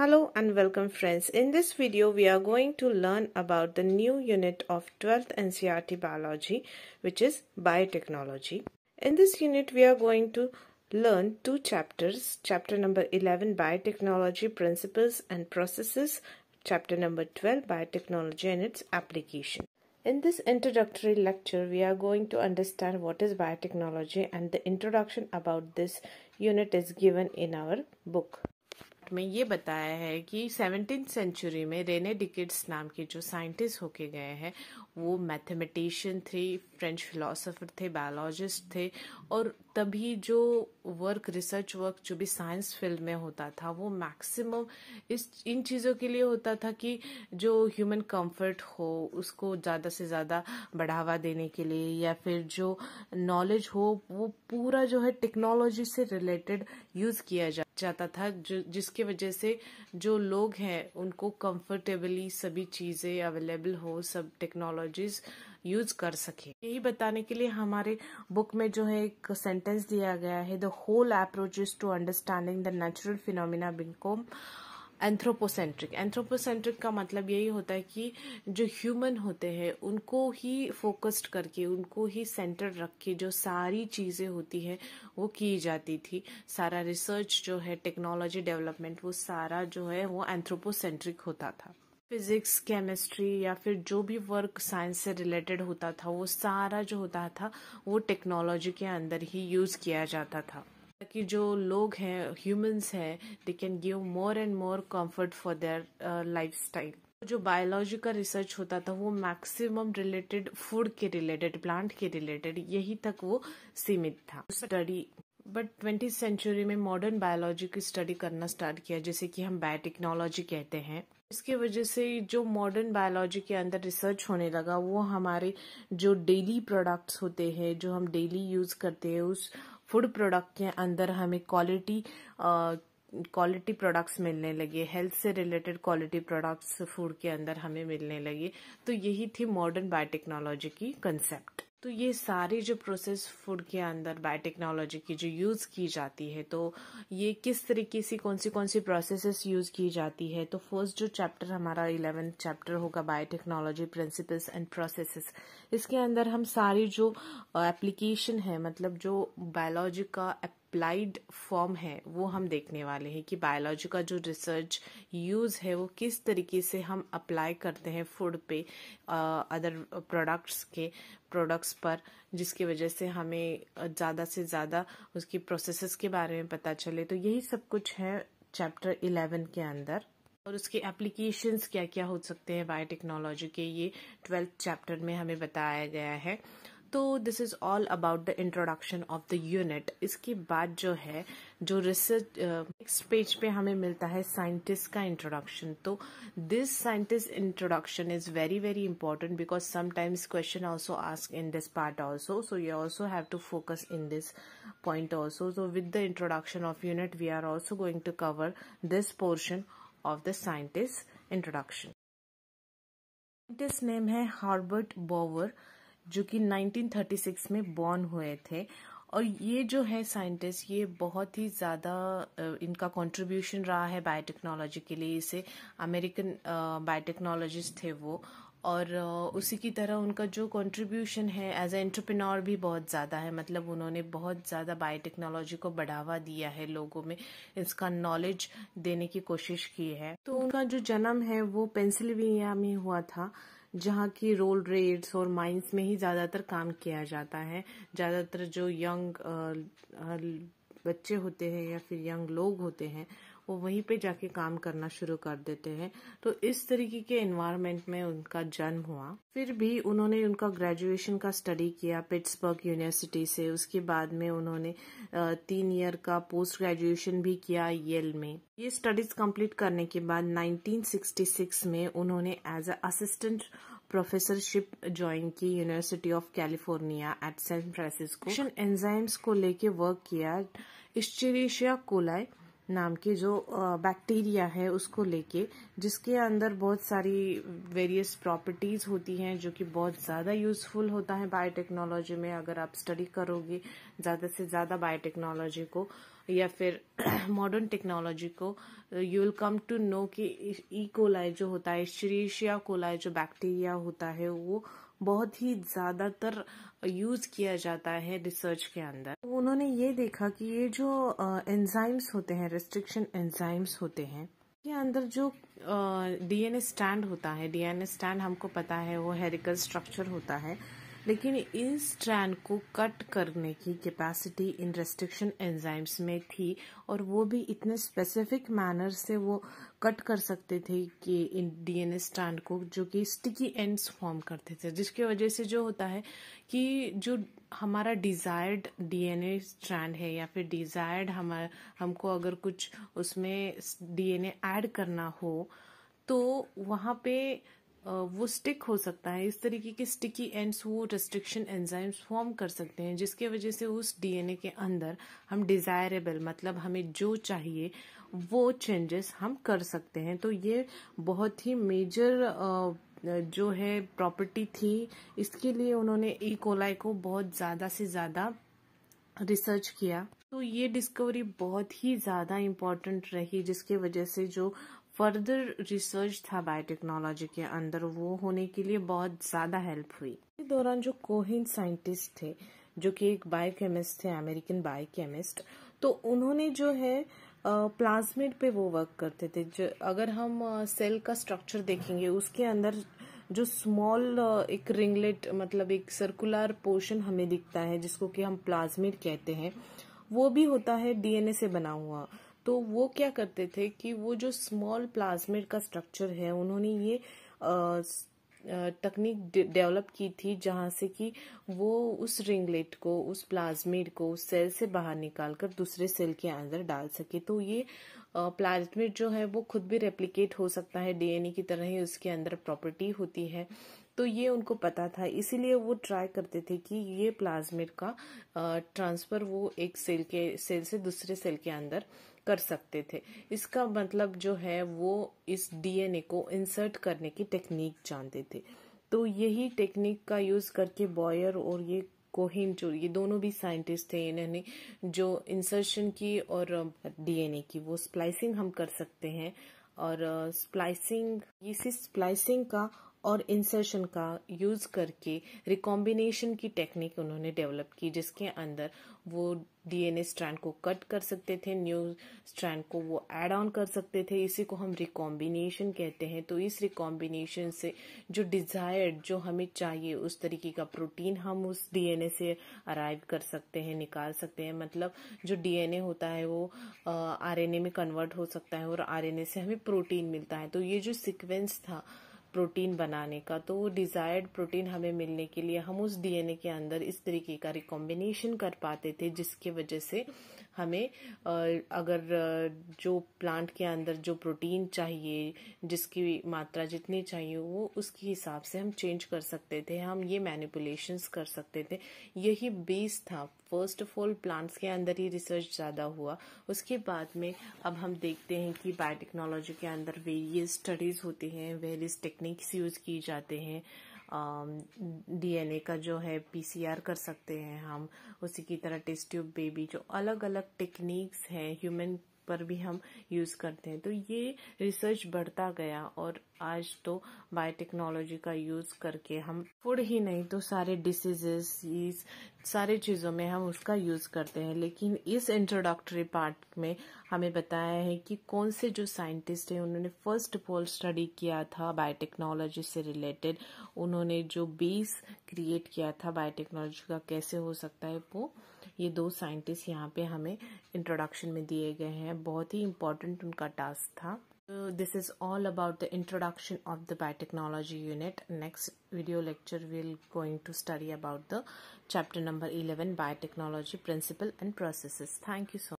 Hello and welcome friends. In this video we are going to learn about the new unit of 12th NCRT Biology which is Biotechnology. In this unit we are going to learn two chapters. Chapter number 11 Biotechnology Principles and Processes. Chapter number 12 Biotechnology and its Application. In this introductory lecture, we are going to understand what is biotechnology and the introduction about this unit is given in our book. में ये बताया है कि seventeen century में Rene Descartes नाम के जो scientist होके गए हैं वो मैथमेटिशियन थे फ्रेंच फिलोसोफर थे बायोलॉजिस्ट थे और तभी जो वर्क रिसर्च वर्क जो भी साइंस फील्ड में होता था वो मैक्सिमम इस इन चीज़ों के लिए होता था कि जो ह्यूमन कंफर्ट हो उसको ज़्यादा से ज़्यादा बढ़ावा देने के लिए या फिर जो नॉलेज हो वो पूरा जो है टेक्नोलॉजी से रिलेटेड यूज़ किया जाए जाता था जो जिसके वजह से जो लोग हैं उनको कंफर्टेबली सभी चीज़ें अवेलेबल हो सब टेक्नोलॉजीज यूज कर सके यही बताने के लिए हमारे बुक में जो है एक सेंटेंस दिया गया है the whole approaches to understanding the natural phenomena became anthropocentric anthropocentric का मतलब यही होता है कि जो ह्यूमन होते हैं उनको ही फोकस्ड करके उनको ही सेंटर रख के जो सारी चीज़ें होती है वो की जाती थी सारा रिसर्च जो है टेक्नोलॉजी डेवलपमेंट वो सारा जो है वो एंथ्रोपोसेंट्रिक होता था फिजिक्स केमिस्ट्री या फिर जो भी वर्क साइंस से रिलेटेड होता था वो सारा जो होता था वो टेक्नोलॉजी के अंदर ही यूज़ किया जाता था ताकि जो लोग हैं ह्यूमंस हैं they can give more and more comfort for their lifestyle जो बायोलॉजी का रिसर्च होता था वो मैक्सिमम रिलेटेड फूड के रिलेटेड प्लांट के रिलेटेड यही तक वो सीमित था स्टडी बट ट्वेंटी सेंचुरी में मॉडर्न बायोलॉजी की स्टडी करना स्टार्ट किया जैसे कि हम बायोटेक्नोलॉजी कहते हैं इसकी वजह से जो मॉडर्न बायोलॉजी के अंदर रिसर्च होने लगा वो हमारे जो डेली प्रोडक्ट्स होते हैं जो हम डेली यूज करते हैं उस फूड प्रोडक्ट के अंदर हमें क्वालिटी क्वालिटी प्रोडक्ट्स मिलने लगे हेल्थ से रिलेटेड क्वालिटी प्रोडक्ट्स फूड के अंदर हमें मिलने लगे तो यही थी मॉडर्न बायोटेक्नोलॉजी की कंसेप्ट तो ये सारी जो प्रोसेस फूड के अंदर बायोटेक्नोलॉजी की जो यूज़ की जाती है तो ये किस तरीके से कौन सी कौन सी प्रोसेसेस यूज़ की जाती है तो फर्स्ट जो चैप्टर हमारा इलेवेंथ चैप्टर होगा बायोटेक्नोलॉजी प्रिंसिपल्स एंड प्रोसेसेस इसके अंदर हम सारी जो एप्लीकेशन है मतलब जो बायोलॉजी का अप्लाइड फॉर्म है वो हम देखने वाले हैं कि बायोलॉजी का जो रिसर्च यूज़ है वो किस तरीके से हम अप्लाई करते हैं फूड पे अदर प्रोडक्ट्स के प्रोडक्ट्स पर जिसकी वजह से हमें ज़्यादा से ज़्यादा उसकी प्रोसेसेस के बारे में पता चले तो यही सब कुछ है चैप्टर इलेवन के अंदर और उसके एप्लीकेशंस क्या क्या हो सकते हैं बायोटेक्नोलॉजी के ये ट्वेल्थ चैप्टर में हमें बताया गया है तो this is all about the introduction of the unit इसके बाद जो है जो रिसर्च नेक्स्ट पेज पे हमें मिलता है साइंटिस्ट का इंट्रोडक्शन तो this scientist introduction is very very important because sometimes question also ask in this part also so you also have to focus in this point also so with the introduction of unit we are also going to cover this portion of the scientist introduction scientist name है Herbert बोवर जो कि 1936 में born हुए थे और ये जो है साइंटिस्ट ये बहुत ही ज़्यादा इनका कंट्रीब्यूशन रहा है बायोटेक्नोलॉजी के लिए इसे अमेरिकन बायोटेक्नोलॉजिस्ट थे वो और उसी की तरह उनका जो कंट्रीब्यूशन है एज ए एंटरप्रेन्योर भी बहुत ज़्यादा है मतलब उन्होंने बहुत ज़्यादा बायोटेक्नोलॉजी को बढ़ावा दिया है लोगों में इसका नॉलेज देने की कोशिश की है तो उनका जो जन्म है वो पेंसिल्वेनिया में हुआ था जहाँ की रोल रेड्स और माइंस में ही ज़्यादातर काम किया जाता है ज़्यादातर जो यंग बच्चे होते हैं या फिर यंग लोग होते हैं वो वहीं पे जाके काम करना शुरू कर देते हैं तो इस तरीके के एनवायरमेंट में उनका जन्म हुआ फिर भी उन्होंने उनका ग्रेजुएशन का स्टडी किया पिट्सबर्ग यूनिवर्सिटी से उसके बाद में उन्होंने तीन ईयर का पोस्ट ग्रेजुएशन भी किया येल में ये स्टडीज कंप्लीट करने के बाद 1966 में उन्होंने as a assistant professorship join की university of California at San Francisco enzymes को लेके वर्क किया इस्टेरिशिया कोलाई नाम के जो बैक्टीरिया है उसको लेके जिसके अंदर बहुत सारी वेरियस प्रॉपर्टीज़ होती हैं जो कि बहुत ज़्यादा यूज़फुल होता है बायोटेक्नोलॉजी में अगर आप स्टडी करोगे ज़्यादा से ज़्यादा बायोटेक्नोलॉजी को या फिर मॉडर्न टेक्नोलॉजी को you will come to know कि ई e. कोलाई जो होता है श्रीशिया कोलाई जो बैक्टीरिया होता है वो बहुत ही ज़्यादातर यूज़ किया जाता है रिसर्च के अंदर तो उन्होंने ये देखा कि ये जो एंजाइम्स होते हैं रिस्ट्रिक्शन एंजाइम्स होते हैं के अंदर जो डीएनए स्टैंड होता है डीएनए स्टैंड हमको पता है वो हेरिकल स्ट्रक्चर होता है लेकिन इस स्ट्रैंड को कट करने की कैपेसिटी इन रेस्ट्रिक्शन एंजाइम्स में थी और वो भी इतने स्पेसिफिक मैनर से वो कट कर सकते थे कि इन डीएनए स्ट्रैंड को जो कि स्टिकी एंड्स फॉर्म करते थे जिसकी वजह से जो होता है कि जो हमारा डिज़ायर्ड डीएनए स्ट्रैंड है या फिर डिज़ायर्ड हमारा हमको अगर कुछ उसमें डीएनए ऐड करना हो तो वहाँ पे वो स्टिक हो सकता है इस तरीके के स्टिकी एंड्स वो रेस्ट्रिक्शन एंजाइम्स फॉर्म कर सकते हैं जिसकी वजह से उस डीएनए के अंदर हम डिज़ायरेबल मतलब हमें जो चाहिए वो चेंजेस हम कर सकते हैं तो ये बहुत ही मेजर जो है प्रॉपर्टी थी इसके लिए उन्होंने ई e. कोलाई को बहुत ज़्यादा से ज़्यादा रिसर्च किया तो ये डिस्कवरी बहुत ही ज़्यादा इम्पोर्टेंट रही जिसके वजह से जो फर्दर रिसर्च था बायोटेक्नोलॉजी के अंदर वो होने के लिए बहुत ज़्यादा हेल्प हुई इस दौरान जो कोहिन साइंटिस्ट थे जो कि एक बायोकेमिस्ट थे अमेरिकन बायोकेमिस्ट तो उन्होंने जो है प्लाज्मिड पे वो वर्क करते थे जो अगर हम सेल का स्ट्रक्चर देखेंगे उसके अंदर जो स्मॉल एक रिंगलेट मतलब एक सर्कुलर पोर्शन हमें दिखता है जिसको कि हम प्लाज्मिड कहते हैं वो भी होता है डीएनए से बना हुआ तो वो क्या करते थे कि वो जो स्मॉल प्लाज्मिड का स्ट्रक्चर है उन्होंने ये तकनीक डेवलप की थी जहाँ से कि वो उस रिंगलेट को उस प्लाज्मिड को उस सेल से बाहर निकाल कर दूसरे सेल के अंदर डाल सके तो ये प्लाज्मिड जो है वो खुद भी रेप्लिकेट हो सकता है डीएनए की तरह ही उसके अंदर प्रॉपर्टी होती है तो ये उनको पता था इसीलिए वो ट्राई करते थे कि ये प्लाज्मिड का ट्रांसफ़र वो एक सेल के सेल से दूसरे सेल के अंदर कर सकते थे इसका मतलब जो है वो इस डीएनए को इंसर्ट करने की टेक्निक जानते थे तो यही टेक्निक का यूज़ करके बॉयर और ये कोहिन चोर ये दोनों भी साइंटिस्ट थे इन्होंने जो इंसर्शन की और डीएनए की वो स्प्लाइसिंग हम कर सकते हैं और स्प्लाइसिंग इसी स्प्लाइसिंग का और इंसर्शन का यूज करके रिकॉम्बिनेशन की टेक्निक उन्होंने डेवलप की जिसके अंदर वो डीएनए स्ट्रैंड को कट कर सकते थे न्यू स्ट्रैंड को वो एड ऑन कर सकते थे इसी को हम रिकॉम्बिनेशन कहते हैं तो इस रिकॉम्बिनेशन से जो डिजायर्ड जो हमें चाहिए उस तरीके का प्रोटीन हम उस डीएनए से अराइव कर सकते हैं निकाल सकते हैं मतलब जो डीएनए होता है वो आरएनए में कन्वर्ट हो सकता है और आरएनए से हमें प्रोटीन मिलता है तो ये जो सिक्वेंस था प्रोटीन बनाने का तो वो डिजायर्ड प्रोटीन हमें मिलने के लिए हम उस डीएनए के अंदर इस तरीके का रिकॉम्बिनेशन कर पाते थे जिसके वजह से हमें अगर जो प्लांट के अंदर जो प्रोटीन चाहिए जिसकी मात्रा जितनी चाहिए वो उसके हिसाब से हम चेंज कर सकते थे हम ये मैनिपुलेशंस कर सकते थे यही बेस था फर्स्ट ऑफ ऑल प्लांट्स के अंदर ही रिसर्च ज़्यादा हुआ उसके बाद में अब हम देखते हैं कि बायोटेक्नोलॉजी के अंदर वेरियस स्टडीज़ होती हैं वेरियस टेक्निक्स यूज़ की जाते हैं डीएनए um, का जो है पीसीआर कर सकते हैं हम उसी की तरह टेस्ट ट्यूब बेबी जो अलग अलग टेक्निक्स हैं ह्यूमन पर भी हम यूज़ करते हैं तो ये रिसर्च बढ़ता गया और आज तो बायोटेक्नोलॉजी का यूज़ करके हम फूड ही नहीं तो सारे डिसीजेस इस सारे चीज़ों में हम उसका यूज़ करते हैं लेकिन इस इंट्रोडक्टरी पार्ट में हमें बताया है कि कौन से जो साइंटिस्ट हैं उन्होंने फर्स्ट ऑफ ऑल स्टडी किया था बायोटेक्नोलॉजी से रिलेटेड उन्होंने जो बेस क्रिएट किया था बायोटेक्नोलॉजी का कैसे हो सकता है वो ये दो साइंटिस्ट यहाँ पे हमें इंट्रोडक्शन में दिए गए हैं बहुत ही इम्पोर्टेंट उनका टास्क था this is all about the introduction of the biotechnology unit next video lecture we'll going to study about the chapter number eleven biotechnology principle and process thank you so